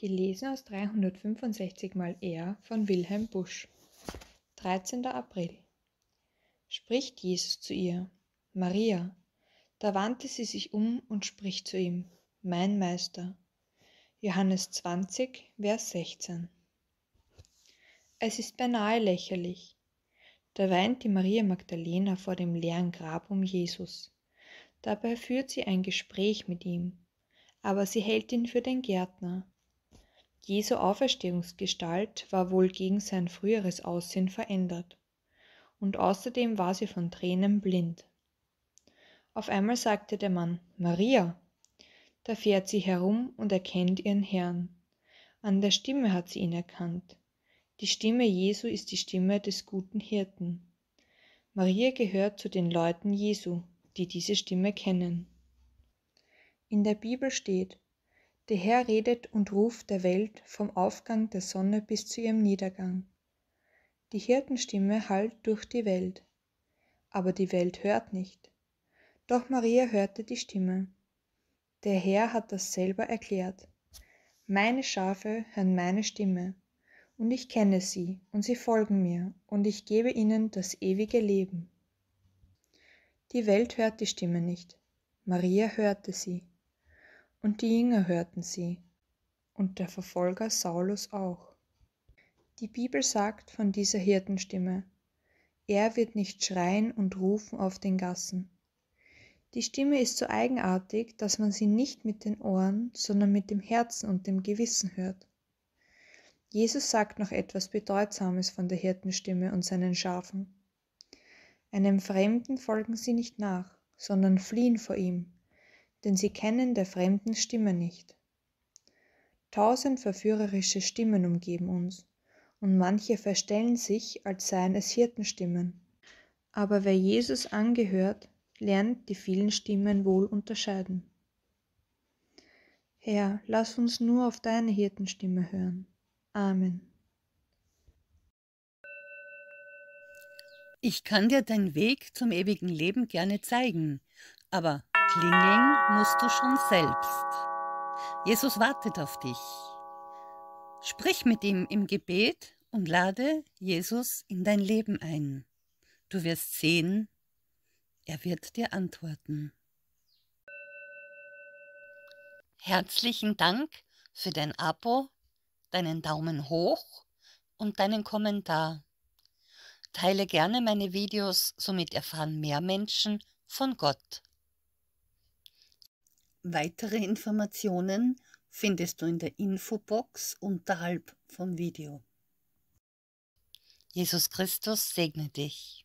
Gelesen aus 365 mal R von Wilhelm Busch. 13. April. Spricht Jesus zu ihr, Maria. Da wandte sie sich um und spricht zu ihm, mein Meister. Johannes 20, Vers 16. Es ist beinahe lächerlich. Da weint die Maria Magdalena vor dem leeren Grab um Jesus. Dabei führt sie ein Gespräch mit ihm, aber sie hält ihn für den Gärtner, Jesu Auferstehungsgestalt war wohl gegen sein früheres Aussehen verändert. Und außerdem war sie von Tränen blind. Auf einmal sagte der Mann Maria. Da fährt sie herum und erkennt ihren Herrn. An der Stimme hat sie ihn erkannt. Die Stimme Jesu ist die Stimme des guten Hirten. Maria gehört zu den Leuten Jesu, die diese Stimme kennen. In der Bibel steht, der Herr redet und ruft der Welt vom Aufgang der Sonne bis zu ihrem Niedergang. Die Hirtenstimme hallt durch die Welt, aber die Welt hört nicht. Doch Maria hörte die Stimme. Der Herr hat das selber erklärt. Meine Schafe hören meine Stimme, und ich kenne sie, und sie folgen mir, und ich gebe ihnen das ewige Leben. Die Welt hört die Stimme nicht, Maria hörte sie und die Jünger hörten sie und der Verfolger Saulus auch. Die Bibel sagt von dieser Hirtenstimme, er wird nicht schreien und rufen auf den Gassen. Die Stimme ist so eigenartig, dass man sie nicht mit den Ohren, sondern mit dem Herzen und dem Gewissen hört. Jesus sagt noch etwas Bedeutsames von der Hirtenstimme und seinen Schafen. Einem Fremden folgen sie nicht nach, sondern fliehen vor ihm, denn sie kennen der fremden Stimme nicht. Tausend verführerische Stimmen umgeben uns, und manche verstellen sich, als seien es Hirtenstimmen. Aber wer Jesus angehört, lernt die vielen Stimmen wohl unterscheiden. Herr, lass uns nur auf deine Hirtenstimme hören. Amen. Ich kann dir den Weg zum ewigen Leben gerne zeigen, aber Klingeln musst du schon selbst. Jesus wartet auf dich. Sprich mit ihm im Gebet und lade Jesus in dein Leben ein. Du wirst sehen, er wird dir antworten. Herzlichen Dank für dein Abo, deinen Daumen hoch und deinen Kommentar. Teile gerne meine Videos, somit erfahren mehr Menschen von Gott. Weitere Informationen findest du in der Infobox unterhalb vom Video. Jesus Christus segne dich.